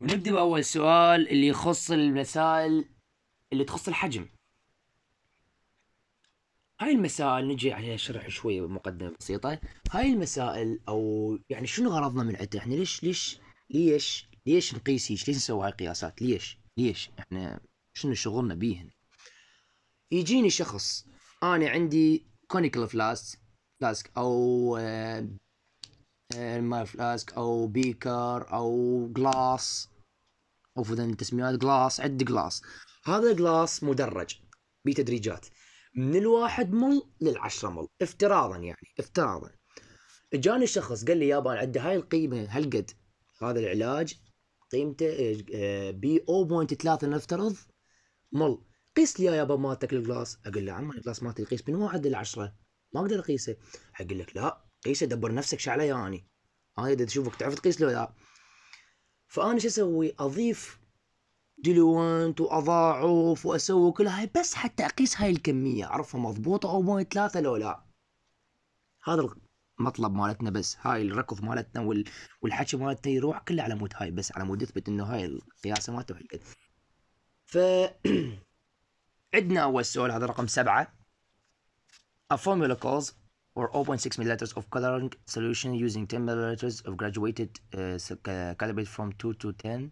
ونبدأ بأول سؤال اللي يخص المسائل اللي تخص الحجم هاي المسائل نجي عليها شرح شوي مقدمة بسيطة هاي المسائل أو يعني شنو غرضنا من عندها احنا ليش ليش ليش ليش نقيس ليش نسوي هاي القياسات ليش ليش احنا شنو شغلنا بيهن يجيني شخص أنا عندي كونيكال فلاسك فلاسك أو آه، ماي فلاسك او بيكر او جلاس او ان التسميات جلاس عد جلاس هذا جلاس مدرج بتدريجات من الواحد مل للعشرة مل افتراضا يعني افتراضا اجاني شخص قال لي يابا عد هاي القيمه هالقد هذا العلاج قيمته بي او بوينت ثلاثة نفترض مل قيس لي يابا مالتك الجلاس اقول له عمي الجلاس مالتي يقيس من واحد للعشرة ما اقدر اقيسه اقول لك لا قيسه دبر نفسك شو علي يعني. هاي اذا تشوفك تعرف تقيس لو لا فانا شو اسوي اضيف ديلوانت واضاعف واسوي كل هاي بس حتى اقيس هاي الكميه اعرفها مضبوطه او ما ثلاثه لو لا هذا المطلب مالتنا بس هاي الركض مالتنا وال... والحكي مالتنا يروح كله على مود هاي بس على مود يثبت انه هاي القياسه ما حقت ف عندنا اول سؤال هذا رقم سبعة A formula calls or 0.6 ml of coloring solution using 10 ml of graduated uh, calibrate from 2 to 10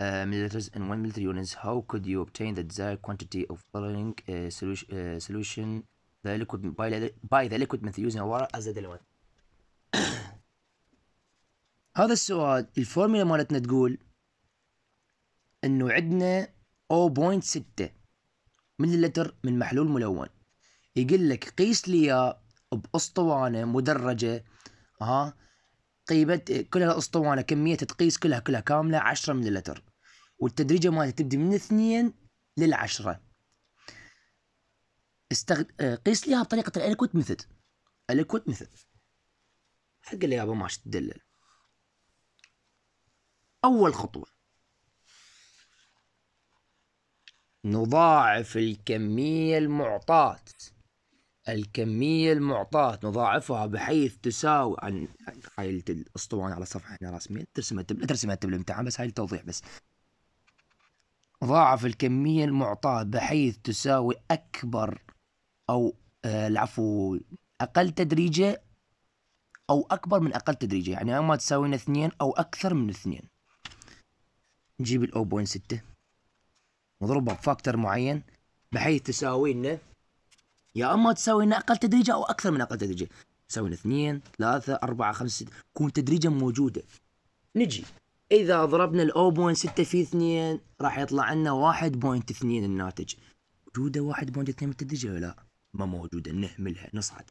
uh, ml in 1 ml units. How could you obtain the desired quantity of coloring uh, solu uh, solution the liquid by, li by the liquid method using water as a diluent؟ هذا السؤال الفورميلا مالتنا تقول انه عندنا 0.6 ملل من محلول ملون يقول لك قيس لي باسطوانه مدرجه ها قيمة كلها الاسطوانه كميه تقيس كلها كلها كامله 10 مللتر والتدريجه مالتها تبدي من اثنين للعشره استغ... آه، قيس ليها بطريقه الالكوت ميثود الالكوت ميثود حق اللي يابا ما تدلل اول خطوه نضاعف الكميه المعطاه الكمية المعطاة نضاعفها بحيث تساوي عن هاي الاسطوانة على صفحة هنا رسمية ترسمها لا ترسمها انت بالامتحان بس هاي التوضيح بس ضاعف الكمية المعطاة بحيث تساوي أكبر أو آه العفو أقل تدريجة أو أكبر من أقل تدريجة يعني أما تساوينا اثنين أو أكثر من اثنين نجيب ال 0.6 نضربها بفاكتور معين بحيث تساوي لنا يا اما تسوي لنا اقل تدريجه او اكثر من اقل تدريجه تساوي اثنين ثلاثة أربعة خمسة تكون تدريجا موجودة نجي إذا ضربنا الأو بوينت ستة في اثنين راح يطلع لنا واحد بوينت اثنين الناتج موجودة واحد بوينت اثنين ولا لا؟ ما موجودة نهملها نصعد